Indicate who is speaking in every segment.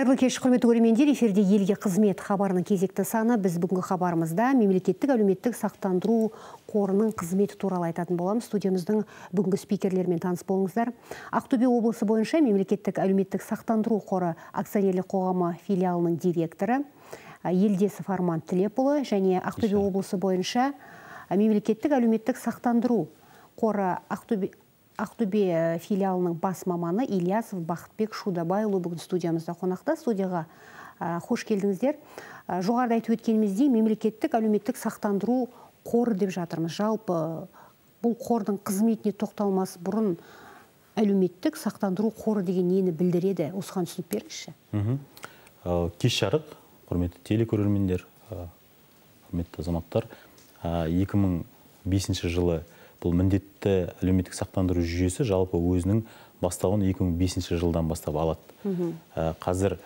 Speaker 1: қайырлы кеш құрметті көрермендер эфирде елге қызмет хабарының кезекті саны біз бүгінгі хабарымызда мемлекеттік әлеуметтік сақтандыру қорының қызметі туралы айтатын боламыз студиямыздың бүгінгі спикерлерімен таныс болыңыздар ақтөбе облысы бойынша мемлекеттік әлеуметтік сақтандыру қоры акционерлік қоғамы филиалының директоры елдесов арман тілепұлы және ақтөбе облысы бойынша мемлекеттік әлеуметтік сақтандыру қоры ақтөбе ақтөбе э, филиалының бас маманы ильясов бақытбек шудабайұлы бүгін студиямызда қонақта студияға э, қош келдіңіздер э, жоғарыда айтып өткеніміздей мемлекеттік әлеуметтік сақтандыру қоры деп жатырмыз жалпы бұл қордың қызметіне тоқталмас бұрын әлеуметтік сақтандыру қоры деген нені білдіреді осыған түсініп беріңізші
Speaker 2: кеш жарық құрметті телекөрермендер құрметті азаматтар 2005 жылы бұл міндетті әлеуметтік сақтандыру жүйесі жалпы өзінің бастауын 2005 жылдан бастап алады ә, қазір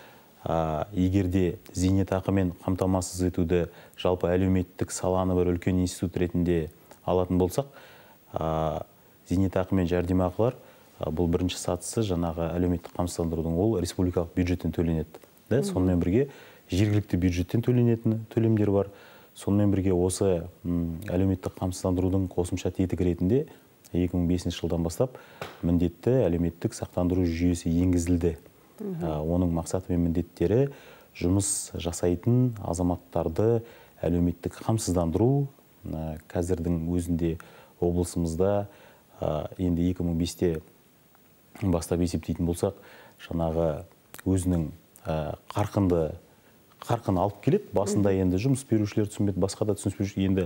Speaker 2: ә, егерде зейнетақымен қамтамасыз етуді жалпы әлеуметтік саланы бір үлкен институт ретінде алатын болсақ зейнетақымен ә, зейнетақы мен жәрдемақылар бұл бірінші сатысы жаңағы әлеуметтік қамсыздандырудың ол республикалық бюджеттен төленеді да сонымен бірге жергілікті бюджеттен төленетін төлемдер бар сонымен бірге осы әлеуметтік қамсыздандырудың қосымша тетігі ретінде 2005 жылдан бастап міндетті әлеуметтік сақтандыру жүйесі енгізілді оның мақсаты мен міндеттері жұмыс жасайтын азаматтарды әлеуметтік қамсыздандыру қазірдің өзінде облысымызда енді 2005-те бастап есептейтін болсақ жаңағы өзінің қарқынды қарқын алып келеді басында енді жұмыс берушілер түсінбеді басқа да түсініспеушілік енді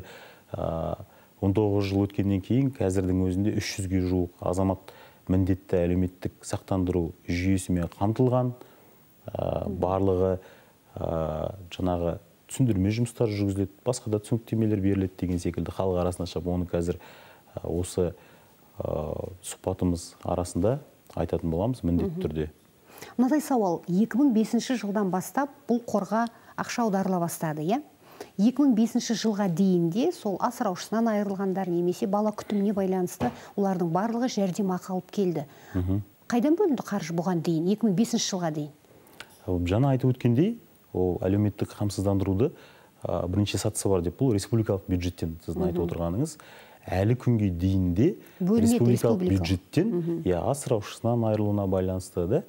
Speaker 2: он тоғыз жыл өткеннен кейін қазірдің өзінде үш жүзге жуық азамат міндетті әлеуметтік сақтандыру жүйесімен қамтылған ә, барлығы ә, жаңағы түсіндірме жұмыстары жүргізіледі басқа да түсініктемелер беріледі деген секілді халық арасына шығып оны қазір осы ә, сұхбатымыз арасында айтатын боламыз міндетті түрде
Speaker 1: мынадай сауал 2005 жылдан бастап бұл қорға ақша аударыла бастады иә 2005 жылға дейін де сол асыраушысынан айырылғандар немесе бала күтіміне байланысты олардың барлығы жәрдемақы алып келді қайдан бөлінді қаржы бұған дейін 2005 жылға дейін
Speaker 2: ә, жаңа айтып өткендей ол әлеуметтік қамсыздандыруды ә, бірінші сатысы бар деп бұл республикалық бюджеттен сіздің айтып отырғаныңыз әлі күнге дейін де республикалық бюджеттен иә асыраушысынан айырылуына байланысты да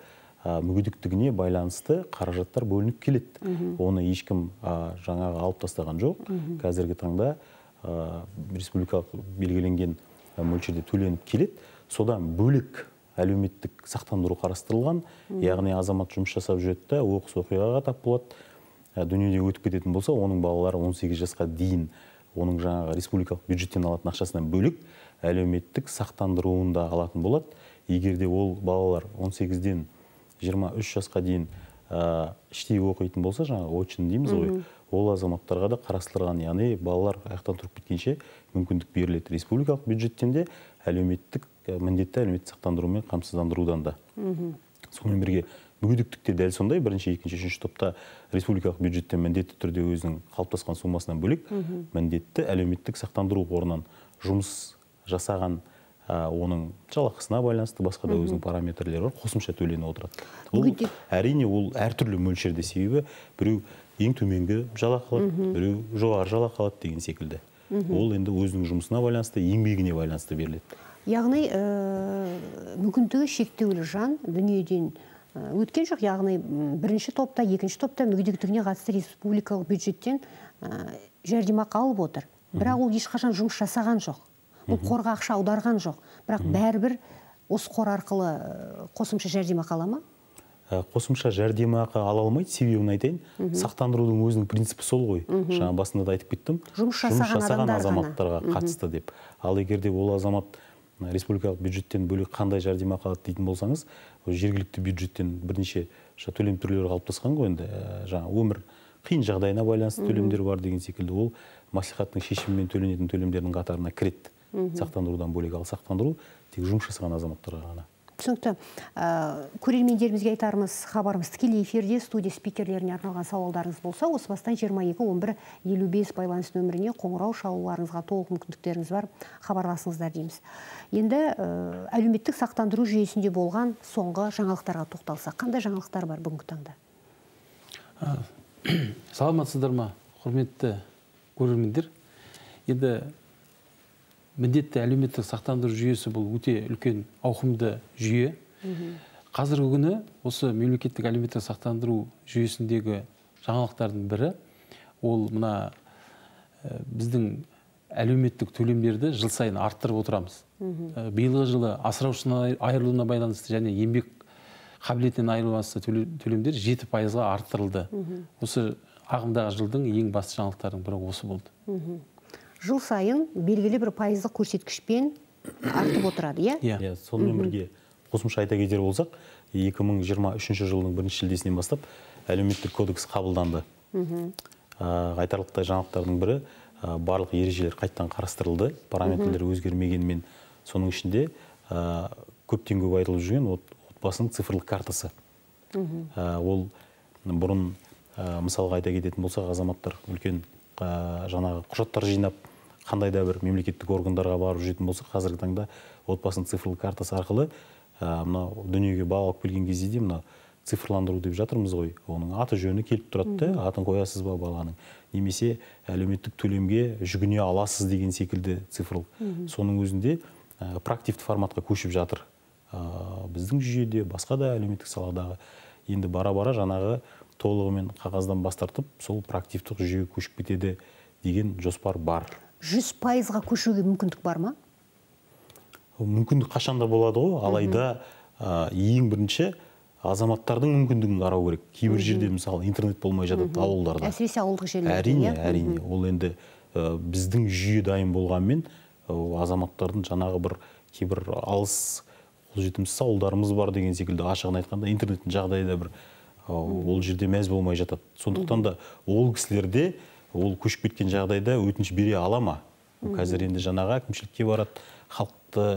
Speaker 2: мүгедектігіне байланысты қаражаттар бөлініп келеді оны ешкім ә, жаңағы алып тастаған жоқ Үху. қазіргі таңда ә, республикалық белгіленген мөлшерде төленіп келеді содан бөлек әлеуметтік сақтандыру қарастырылған Үху. яғни азамат жұмыс жасап жүреді да оқыс оқиғаға тап болады ә, өтіп кететін болса оның балалары 18 жасқа дейін оның жаңағы республикалық бюджеттен алатын ақшасынан бөлек әлеуметтік сақтандыруын да алатын болады егер де ол балалар 18-ден 23 жасқа дейін іштей оқитын болса жаңа, отчин дейміз ғой ол азаматтарға да қарастырылған яғни балалар аяқтан тұрып кеткенше мүмкіндік беріледі республикалық бюджеттен де әлеуметтік міндетті әлеуметтік сақтандыру мен қамсыздандырудан да сонымен бірге мүгедектікте дәл сондай бірінші екінші үшінші топта республикалық бюджеттен міндетті түрде өзінің қалыптасқан сомасынан бөлек міндетті әлеуметтік сақтандыру қорынан жұмыс жасаған Э, оның жалақысына байланысты басқа да өзінің параметрлері бар қосымша төленіп отырады бұл әрине ол әртүрлі мөлшерде себебі біреу ең төменгі жалақы алады біреу жоғары жалақы алады деген секілді ол енді өзінің жұмысына байланысты еңбегіне байланысты беріледі
Speaker 1: яғни ә, мүмкіндігі шектеулі жан дүниеден э, өткен жоқ яғни бірінші топта екінші топта мүгедектігіне қатысты республикалық бюджеттен ә, жәрдемақы алып отыр бірақ ол ешқашан жұмыс жасаған жоқ бұл қорға ақша аударған жоқ бірақ бәрібір осы қор арқылы қосымша жәрдемақы ала ма
Speaker 2: ә, қосымша жәрдемақы ала алмайды себебін айтайын сақтандырудың өзінің принципі сол ғой жаңа басында да айтып кеттім жұмыс жасаған, азаматтарға қатысты деп ал егер де ол азамат республикалық бюджеттен бөлек қандай жәрдемақы алады дейтін болсаңыз жергілікті бюджеттен бірнеше төлем түрлері қалыптасқан ғой енді ә, жаңағы өмір қиын жағдайына байланысты төлемдер бар деген секілді ол маслихаттың шешімімен төленетін төлемдердің қатарына кіреді
Speaker 1: сақтандырудан
Speaker 2: бөлек ал сақтандыру тек жұмыс жасаған азаматтарға ғана
Speaker 1: түсінікті ә, көрермендерімізге айтарымыз хабарымыз тікелей эфирде студия спикерлеріне арналған сауалдарыңыз болса осы бастан жиырма екі он бір елу бес байланыс нөміріне қоңырау шалуларыңызға толық мүмкіндіктеріңіз бар хабарласыңыздар дейміз енді ә, әлеуметтік сақтандыру жүйесінде болған соңғы жаңалықтарға тоқталсақ қандай жаңалықтар бар бүгінгі таңда
Speaker 3: ә, саламатсыздар ма құрметті көрермендер енді міндетті әлеуметтік сақтандыру жүйесі бұл өте үлкен ауқымды жүйе қазіргі күні осы мемлекеттік әлеуметтік сақтандыру жүйесіндегі жаңалықтардың бірі ол мына біздің әлеуметтік төлемдерді жыл сайын арттырып отырамыз биылғы жылы асыраушысынан айырылуына байланысты және еңбек қабілетінен айырылмасы төлемдер жеті пайызға арттырылды осы ағымдағы жылдың ең басты жаңалықтарының бірі осы
Speaker 1: болды жыл сайын белгілі бір пайыздық көрсеткішпен артып отырады иә
Speaker 2: иә yeah, иә, сонымен бірге қосымша айта кетер болсақ 2023 жылдың бірінші шілдесінен бастап әлеуметтік кодекс қабылданды мхм айтарлықтай жаңалықтардың бірі ә, барлық ережелер қайтадан қарастырылды параметрлер өзгермегенімен соның ішінде ә, көптен көп айтылып жүрген отбасының цифрлық картасы ә, ол бұрын мысалға айта кететін болсақ азаматтар үлкен жаңағы құжаттар жинап қандай да бір мемлекеттік органдарға барып жүретін болса қазіргі таңда отбасының цифрлық картасы арқылы ә, мынау дүниеге бала алып келген кезде де мына цифрландыру деп жатырмыз ғой оның аты жөні келіп тұрады да атын қоясыз ба баланың немесе әлеуметтік төлемге жүгіне аласыз деген секілді цифрлық соның өзінде ә, проактивті форматқа көшіп жатыр ә, біздің жүйеде басқа да әлеуметтік саладағы енді бара бара жаңағы толығымен қағаздан бас тартып сол проактивтік жүйеге көшіп кетеді деген жоспар бар
Speaker 1: жүз пайызға көшуге мүмкіндік бар ма
Speaker 2: мүмкіндік қашанда болады ғой алайда ә, ең бірінші азаматтардың мүмкіндігін қарау керек кейбір жерде мысалы интернет болмай жатады ауылдарда
Speaker 1: әсіресе ауылдық жерлерде әрине иә? әрине
Speaker 2: ол енді біздің жүйе дайын болғанмен азаматтардың жаңағы бір кейбір алыс қолжетімсіз ауылдарымыз бар деген секілді ашығын айтқанда интернеттің жағдайы да бір ол жерде мәз болмай жатады сондықтан да ол кісілерде ол көшіп кеткен жағдайда өтініш бере ала ма қазір енді жаңағы әкімшілікке барады халықты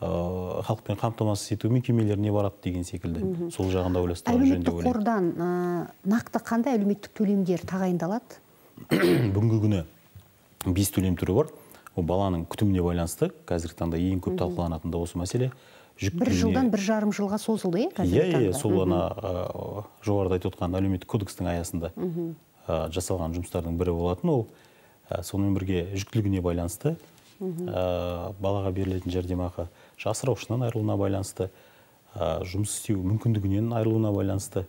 Speaker 2: халықпен қамтамасыз ету мекемелеріне барады деген секілді сол жағында ойластырған жөн деп ойлаймын
Speaker 1: қордан нақты қандай әлеуметтік төлемдер тағайындалады
Speaker 2: бүгінгі күні бес төлем түрі бар ол баланың күтіміне байланысты қазіргі таңда ең көп талқыланатын да осы мәселе жүк бір жылдан
Speaker 1: бір жарым жылға созылды иә қазіргі иә иә сол ана
Speaker 2: жоғарыда айтып отқан әлеуметтік кодекстің аясында Э, жасалған жұмыстардың бірі болатын ол э, сонымен бірге жүктілігіне байланысты э, балаға берілетін жәрдемақы асыраушысынан айырылуына байланысты жұмыс істеу мүмкіндігінен айырылуына байланысты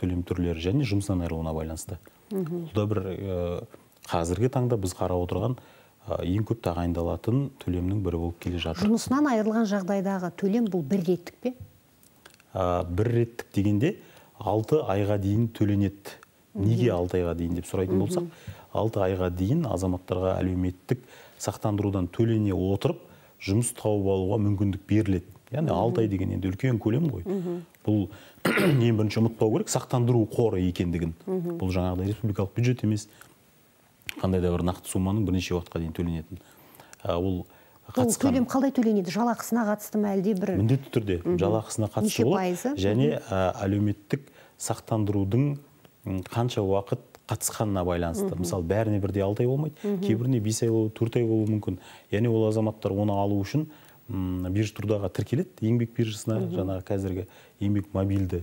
Speaker 2: төлем түрлері және жұмысынан айырылуына байланысты бұл да бір қазіргі таңда біз қарап отырған ең көп тағайындалатын төлемнің бірі болып келе жатыр
Speaker 1: жұмысынан айырылған жағдайдағы төлем бұл бір реттік пе
Speaker 2: ә, бір реттік дегенде алты айға дейін төленеді неге алты айға дейін деп сұрайтын болсақ алты айға дейін азаматтарға әлеуметтік сақтандырудан төлене отырып жұмыс тауып алуға мүмкіндік беріледі яғни алты ай деген енді үлкен көлем ғой бұл ең бірінші ұмытпау керек сақтандыру қоры екендігін бұл жаңағыдай республикалық бюджет емес қандай да бір нақты сумманың бірнеше уақытқа дейін төленетін ә, ол ол төлем
Speaker 1: қалай төленеді жалақысына қатысты ма әлде бір
Speaker 2: міндетті түрде жалақысына қатысты және ә, әлеуметтік сақтандырудың қанша уақыт қатысқанына байланысты мысалы бәріне бірдей алты ай болмайды кейбіріне бес ай болуы төрт ай болуы мүмкін яғни ол азаматтар оны алу үшін биржа трудаға тіркеледі еңбек биржасына жаңағы қазіргі еңбек мобильді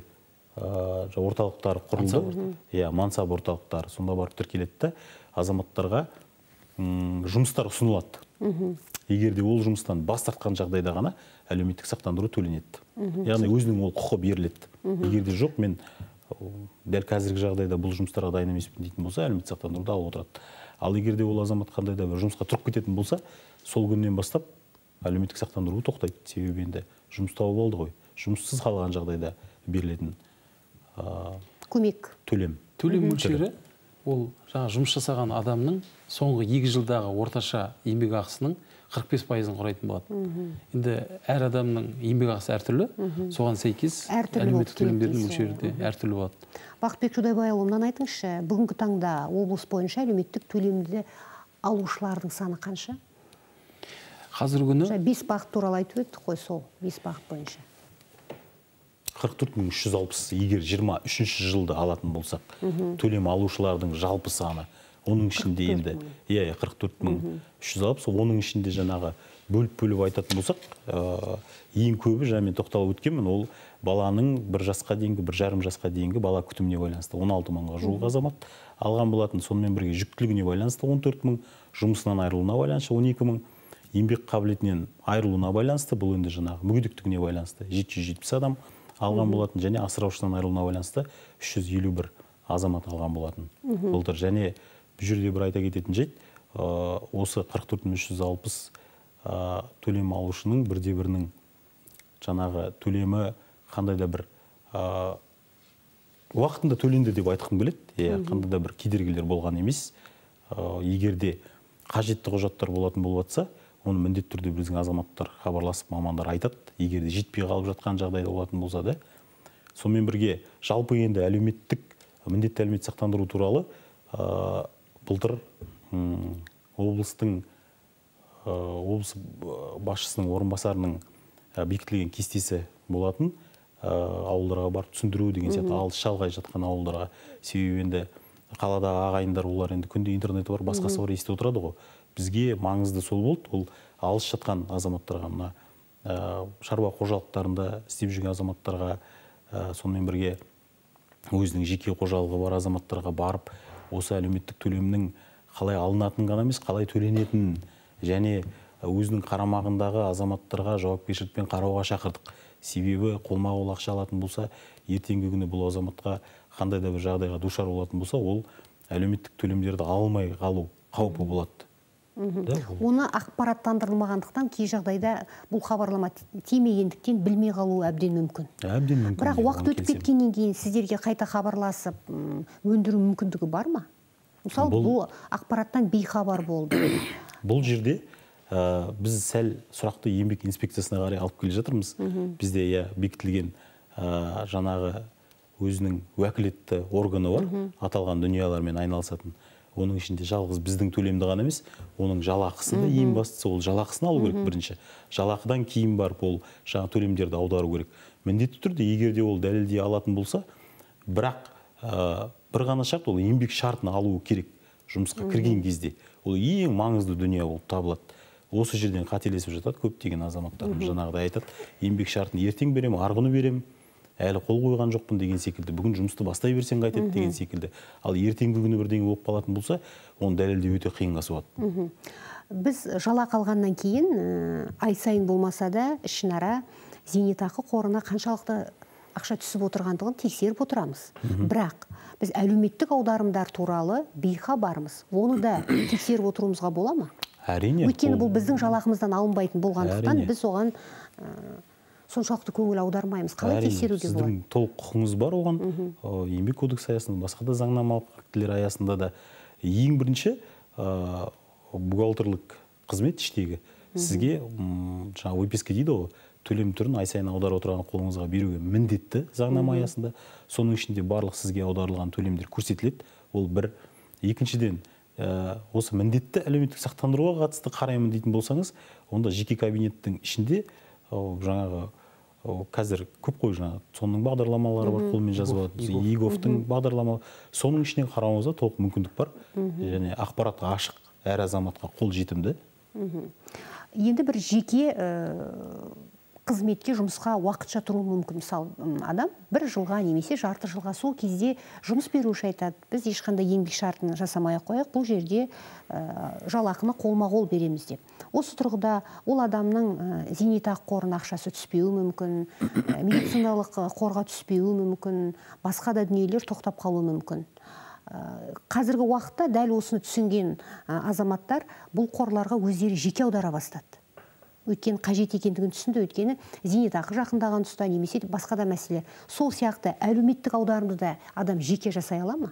Speaker 2: ә, орталықтар құрылды иә мансап орталықтары сонда барып тіркеледі да азаматтарға жұмыстар ұсынылады Егерде егер де ол жұмыстан бас тартқан жағдайда ғана әлеуметтік сақтандыру төленеді яғни өзінің ол құқы беріледі егер де жоқ мен дәл қазіргі жағдайда бұл жұмыстарға дайын емеспін дейтін болса әлеуметтік сақтандыруды алып отырады ал егер де ол азамат қандай да бір жұмысқа тұрып кететін болса сол күннен бастап әлеуметтік сақтандыру тоқтайды себебі енді жұмыс тауып алды ғой жұмыссыз қалған жағдайда берілетін ә, көмек төлем
Speaker 3: төлем мөлшері ол жаңа жұмыс жасаған адамның соңғы екі жылдағы орташа еңбекақысының қырық бес пайызын құрайтын болады енді әр адамның еңбекақысы әртүрлі соған сәйкес әлеуметтік төлемдердің мөлшері де әртүрлі болады
Speaker 1: бақытбек жұдайбайұлы мынаны айтыңызшы бүгінгі таңда облыс бойынша әлеуметтік төлемді алушылардың саны қанша қазіргі күні бес бағыт туралы айтып өттік қой сол бес бағыт бойынша
Speaker 2: қырық төрт мың үш жүз алпыс егер жиырма үшінші жылды алатын болсақ төлем алушылардың жалпы саны оның ішінде енді иә иә қырық төрт мың үш жүз алпыс оның ішінде жаңағы бөліп бөліп айтатын болсақ ә, ең көбі жаңа мен тоқталып өткенмін ол баланың бір жасқа дейінгі бір жарым жасқа дейінгі бала күтіміне байланысты он алты мыңға жуық азамат алған болатын сонымен бірге жүктілігіне байланысты он төрт мың жұмысынан айырылуына байланысты он екі мың еңбек қабілетінен айырылуына байланысты бұл енді жаңағы мүгедектігіне байланысты жеті жүз жетпіс адам алған болатын және асыраушысынан айырылуына байланысты үш жүз елу бір азамат алған болатын былтыр және бұл жерде бір айта кететін жайт э, осы қырық төрт мың үш жүз алпыс э, төлем алушының бірде бірінің жаңағы төлемі қандай да бір э, уақытында төленді деп айтқым келеді иә қандай да бір кедергілер болған емес егер де қажетті құжаттар болатын болып жатса оны міндетті түрде біздің азаматтар хабарласып мамандар айтады егер де жетпей қалып жатқан жағдай болатын болса да сонымен бірге жалпы енді әлеуметтік міндетті әлеуметтік сақтандыру туралы былтыр облыстың э, облыс э, басшысының орынбасарының э, бекітілген кестесі болатын ауылдарға барып түсіндіру деген сияқты алыс шалғай жатқан ауылдарға себебі енді қаладағы ағайындар олар енді күнде интернеті бар басқасы бар естіп отырады ғой бізге маңызды сол болды ол алыс жатқан азаматтарға мына ә, шаруа қожалықтарында істеп жүрген азаматтарға ә, сонымен бірге өзінің жеке қожалығы бар азаматтарға барып осы әлеуметтік төлемнің қалай алынатынын ғана емес қалай төленетінін және өзінің қарамағындағы азаматтарға жауапкершілікпен қарауға шақырдық себебі қолма қол ақша алатын болса ертеңгі күні бұл азаматқа қандай да бір жағдайға душар болатын болса ол әлеуметтік төлемдерді алмай қалу қаупі болады
Speaker 1: оны ақпараттандырылмағандықтан кей жағдайда бұл хабарлама тимегендіктен білмей қалуы әбден мүмкін
Speaker 2: әбден мүмкін бірақ уақыт өтіп
Speaker 1: кеткеннен кейін сіздерге қайта хабарласып өндіру мүмкіндігі бар ма мысалы бұл, ақпараттан бейхабар болды
Speaker 2: бұл жерде ә, біз сәл сұрақты еңбек инспекциясына қарай алып келе жатырмыз бізде иә бекітілген ә, жаңағы өзінің уәкілетті органы бар аталған дүниелермен айналысатын оның ішінде жалғыз біздің төлемді ғана емес оның жалақысын да ең бастысы ол жалақысын алу керек бірінші жалақыдан кейін барып ол жаңа төлемдерді аудару керек міндетті түрде егер де ол дәлелдей алатын болса бірақ ә, бір ғана шарт ол еңбек шартын алуы керек жұмысқа кірген кезде ол ең маңызды дүние болып табылады осы жерден қателесіп жатады көптеген азаматтарымыз жаңағыдай айтады еңбек шартын ертең беремін арғыны беремін әлі қол қойған жоқпын деген секілді бүгін жұмысты бастай берсең қайтеді деген секілді ал ертеңгі күні бірдеңе болып қалатын болса оны дәлелдеу өте қиынға
Speaker 1: соғады біз жала қалғаннан кейін ә, ай сайын болмаса да ішінара зейнетақы қорына қаншалықты ақша түсіп отырғандығын тексеріп отырамыз бірақ біз әлеуметтік аударымдар туралы бейхабармыз оны да тексеріп отыруымызға бола ма
Speaker 2: әрине өйткені бұл
Speaker 1: біздің жалақымыздан алынбайтын болғандықтан біз оған соншалықты көңіл аудармаймыз қалай тексеруге болады сіздің
Speaker 2: толық құқыңыз бар оған еңбек кодексі аясында басқа да заңнамалық актілер аясында да ең бірінші ә, бухгалтерлік қызмет іштегі сізге жаңағы выписка дейді ғой төлем түрін ай сайын аударып отырған қолыңызға беруге міндетті заңнама аясында соның ішінде барлық сізге аударылған төлемдер көрсетіледі ол бір екіншіден ә, осы міндетті әлеуметтік сақтандыруға қатысты қараймын дейтін болсаңыз онда жеке кабинеттің ішінде жаңағы ол қазір көп қой жаңағы соның бағдарламалары бар қолмен жазып алады иговтың бағдарлама соның ішінен қарауыңызда толық мүмкіндік бар және ақпаратқа ашық әр азаматқа қол жетімді
Speaker 1: енді бір жеке қызметке жұмысқа уақытша тұруы мүмкін мысалы адам бір жылға немесе жарты жылға сол кезде жұмыс беруші айтады біз ешқандай еңбек шартын жасамай ақ қояйық бұл жерде ә, жалақыны қолма қол береміз деп осы тұрғыда ол адамның ә, зейнетақы қорына ақшасы түспеуі мүмкін э, медициналық қорға түспеуі мүмкін басқа да дүниелер тоқтап қалуы мүмкін қазіргі уақытта дәл осыны түсінген азаматтар бұл қорларға өздері жеке аудара бастады өткен қажет екендігін түсінді өйткені зейнетақы жақындаған тұста немесе басқа да мәселе сол сияқты әлеуметтік аударымды адам жеке жасай ала ма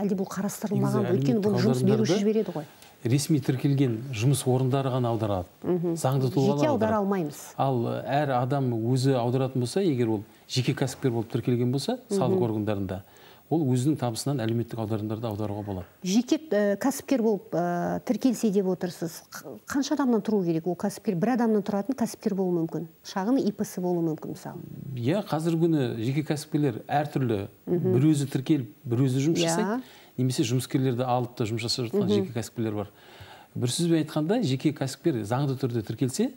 Speaker 1: әлде бұл қарастырылмаған өткен өйткені бұл жұмыс беруші жібереді ғой
Speaker 3: ресми тіркелген жұмыс орындары ғана аударады заңды тұлғалар аудара алмаймыз ал э, әр адам өзі аударатын болса егер ол жеке кәсіпкер болып тіркелген болса салық органдарында ол өзінің табысынан әлеуметтік аударымдарды аударуға болады
Speaker 1: жеке э, кәсіпкер болып ә, тіркелсе деп отырсыз қанша адамнан тұру керек ол кәсіпкер бір адамнан тұратын кәсіпкер болуы мүмкін шағын ипс болуы мүмкін мысалы
Speaker 3: иә қазіргі күні жеке кәсіпкерлер әртүрлі бір өзі тіркеліп бір өзі жұмыс иә. жасайды немесе жұмыскерлерді алып та жұмыс жасап жатқан жеке кәсіпкерлер бар бір сөзбен айтқанда жеке кәсіпкер заңды түрде тіркелсе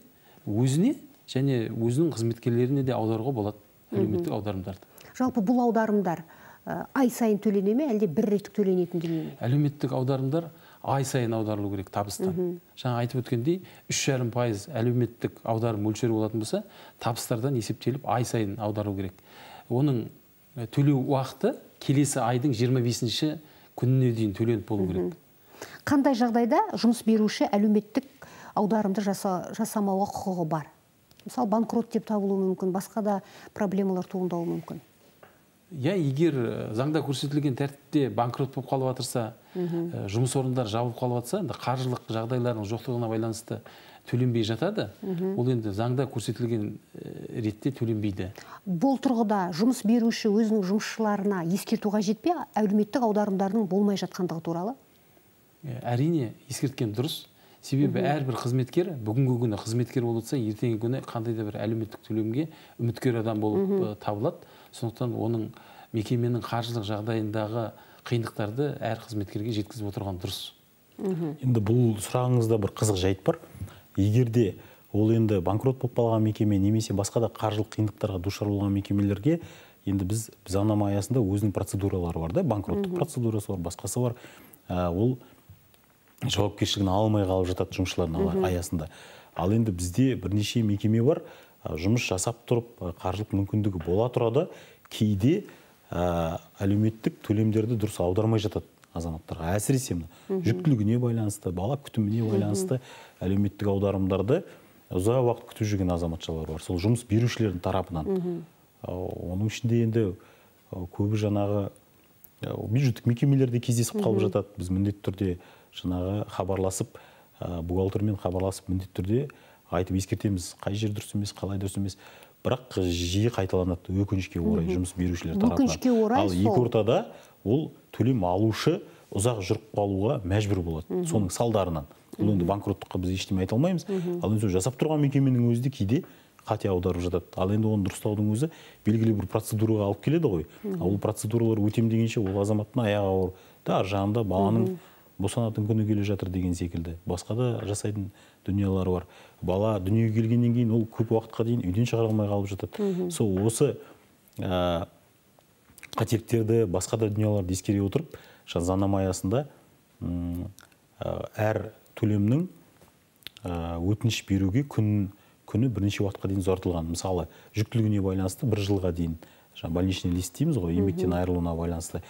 Speaker 3: өзіне және өзінің қызметкерлеріне де аударуға болады әлеуметтік аударымдарды
Speaker 1: жалпы бұл аударымдар Ә, ай сайын төлене ме әлде бір реттік төленетін дүние ме
Speaker 3: әлеуметтік аударымдар ай сайын аударылу керек табыстан жаңа айтып өткендей үш жарым пайыз әлеуметтік аударым мөлшері болатын болса табыстардан есептеліп ай сайын аудару керек оның төлеу уақыты келесі айдың 25 бесінші күніне дейін төленіп болу керек
Speaker 1: қандай жағдайда жұмыс беруші әлеуметтік аударымды жаса, жасамауға құқығы бар мысалы банкрот деп табылуы мүмкін басқа да проблемалар туындауы мүмкін
Speaker 3: иә егер э, заңда көрсетілген тәртіпте банкрот болып қалып жатырса э, жұмыс орындары жабылып қалып жатса енді қаржылық жағдайларының жоқтығына байланысты төленбей жатады ол енді заңда көрсетілген э, ретте төленбейді
Speaker 1: бұл тұрғыда жұмыс беруші өзінің жұмысшыларына ескерту қажет пе әлеуметтік аударымдардың болмай жатқандығы туралы
Speaker 3: әрине ескерткен дұрыс себебі әрбір қызметкер бүгінгі күні қызметкер болып жатса ертеңгі күні қандай да бір әлеуметтік төлемге үміткер адам болып табылады сондықтан оның мекеменің қаржылық жағдайындағы қиындықтарды әр қызметкерге жеткізіп отырған дұрыс енді
Speaker 2: бұл сұрағыңызда бір қызық жайт бар егер де ол енді банкрот болып қалған мекеме немесе басқа да қаржылық қиындықтарға душар болған мекемелерге енді біз заңнама аясында өзінің процедуралары бар да банкроттық процедурасы бар басқасы бар ә, ол жауапкершілігін алмай қалып жатады жұмысшылардың аясында ал енді бізде бірнеше мекеме бар жұмыс жасап тұрып қаржылық мүмкіндігі бола тұрады, да кейде әлеуметтік төлемдерді дұрыс аудармай жатады азаматтарға әсіресе мына жүктілігіне байланысты бала күтіміне байланысты әлеуметтік аударымдарды ұзақ уақыт күтіп жүрген азаматшалар бар сол жұмыс берушілердің тарапынан оның ішінде енді көбі жаңағы бюджеттік мекемелерде кездесіп қалып жатады біз міндетті түрде жаңағы хабарласып бухгалтермен хабарласып міндетті түрде айтып ескертеміз қай жер дұрыс емес қалай дұрыс емес бірақ жиі қайталанады өкінішке орай жұмыс берушілер тарапынан өкінішке орай ал екі ортада ол төлем алушы ұзақ жүріп қалуға мәжбүр болады соның салдарынан бұл енді банкроттыққа біз ештеңе айта алмаймыз ал енді сол жасап тұрған мекеменің өзі де кейде қате аударып жатады ал енді оны дұрыстаудың өзі белгілі бір процедураға алып келеді ғой ал ол процедуралар өтем дегенше ол азаматтың аяғы ауыр да ар жағында баланың босанатын күні келе жатыр деген секілді басқа да жасайтын дүниелері бар бала дүниеге келгеннен кейін ол көп уақытқа дейін үйден шығара алмай қалып жатады сол осы ә, қателіктерді басқа да дүниеларды ескере отырып заңнама аясында әр төлемнің өтініш беруге күн күні бірнеше уақытқа дейін ұзартылған мысалы жүктілігіне байланысты бір жылға дейін жаңағы больничный лист дейміз ғой еңбектен айырылуына байланысты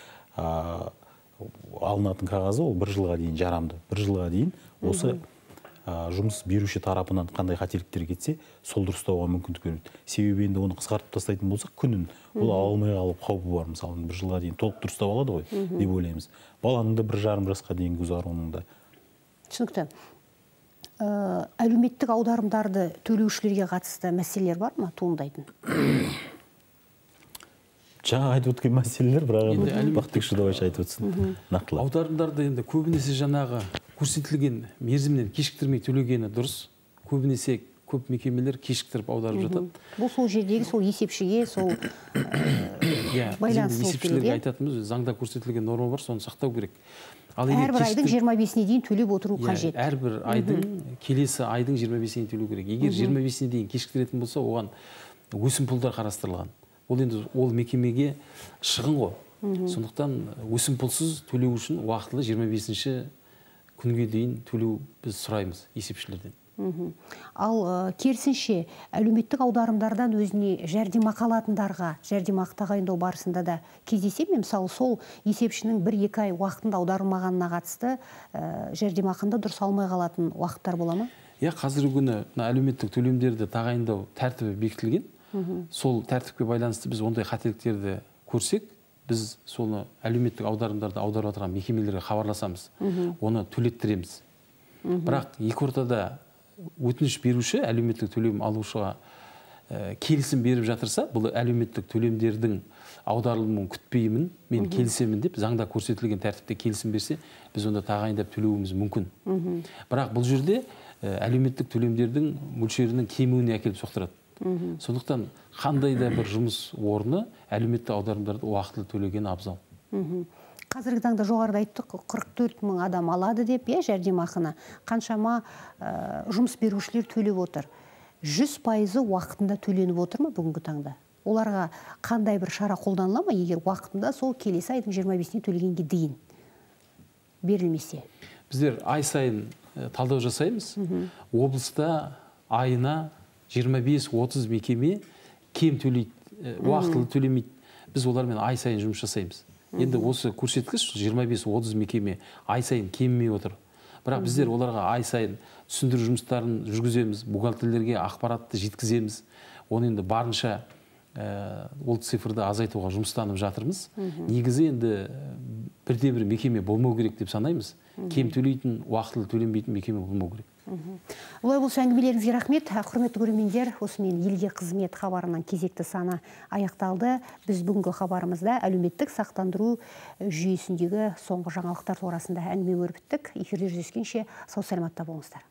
Speaker 2: алынатын қағазы ол бір жылға дейін жарамды бір жылға дейін осы жұмыс беруші тарапынан қандай қателіктер кетсе сол дұрыстауға мүмкіндік береді себебі енді оны қысқартып тастайтын болсақ күнін ол алмай қалу қаупі бар мысалы бір жылға дейін толық дұрыстап алады ғой деп ойлаймыз баланың да бір жарым жасқа дейінгі ұзаруының да
Speaker 1: түсінікті э, әлеуметтік аударымдарды төлеушілерге қатысты мәселелер бар ма туындайтын
Speaker 2: жаңа айтып өткен мәселелер бірақ
Speaker 1: енді
Speaker 3: бақытбек айтып өтсін нақтылап аударымдарды енді көбінесе жаңағы көрсетілген мерзімнен кешіктірмей төлегені дұрыс көбінесе көп мекемелер кешіктіріп аударып жатады
Speaker 1: бұл сол жердегі сол есепшіге сол
Speaker 3: иә э, есепшілерге айтатынымыз заңда көрсетілген норма бар соны сақтау керек ал әрбір айдың жиырма
Speaker 1: бесіне дейін төлеп отыру иә, қажет
Speaker 3: әрбір айдың келесі айдың жиырма бесіне төлеу керек егер жиырма бесіне дейін кешіктіретін болса оған өсімпұлдар қарастырылған ол енді ол мекемеге шығын ғой сондықтан өсімпұлсыз төлеу үшін уақытылы 25 ші күнге дейін төлеу біз сұраймыз есепшілерден
Speaker 1: ал керісінше әлеуметтік аударымдардан өзіне жәрдемақы алатындарға жәрдемақы тағайындау барысында да кездесе ме мысалы сол есепшінің бір екі ай уақытында аударылмағанына қатысты ә, дұрыс алмай қалатын уақыттар бола ма
Speaker 3: иә қазіргі күні әлеуметтік төлемдерді тағайындау тәртібі бекітілген сол тәртіпке байланысты біз ондай қателіктерді көрсек біз соны әлеуметтік аударымдарды аударып отырған мекемелерге хабарласамыз оны төлеттіреміз бірақ екі ортада өтініш беруші әлеуметтік төлем алушыға ә, келісім беріп жатырса бұл әлеуметтік төлемдердің аударылуын күтпеймін мен келісемін деп заңда көрсетілген тәртіпте келісім берсе біз онда тағайындап төлеуіміз мүмкін бірақ бұл жерде э, әлеуметтік төлемдердің мөлшерінің кемуіне әкеліп соқтырады Сонықтан сондықтан қандай да бір жұмыс орны әлеуметтік аударымдарды уақытылы төлеген абзал
Speaker 1: қазіргі таңда жоғарыда айттық қырық төрт мың адам алады деп иә жәрдемақыны қаншама э, жұмыс берушілер төлеп отыр жүз пайызы уақытында төленіп отыр ма бүгінгі таңда оларға қандай бір шара қолданыла ма егер уақытында сол келесі айдың жиырма бесіне төлегенге дейін берілмесе
Speaker 3: біздер ай сайын э, талдау жасаймыз облыста айына 25-30 мекеме кем төлейді э, уақытылы төлемейді біз олармен ай сайын жұмыс жасаймыз енді осы көрсеткіш 25-30 мекеме ай сайын кемімей отыр бірақ біздер оларға ай сайын түсіндіру жұмыстарын жүргіземіз бухгалтерлерге ақпаратты жеткіземіз оны енді барынша ә, ол цифрды азайтуға жұмыстанып жатырмыз негізі енді э, бірде бір мекеме болмау керек деп санаймыз кем төлейтін уақытылы төленбейтін мекеме болмау керек
Speaker 1: олай болса әңгімелеріңізге рахмет құрметті көрермендер осымен елге қызмет хабарының кезекті саны аяқталды біз бүгінгі хабарымызда әлеуметтік сақтандыру э, жүйесіндегі соңғы жаңалықтар турасында әңгіме өрбіттік эфирде жүздескенше сау сәлематта болыңыздар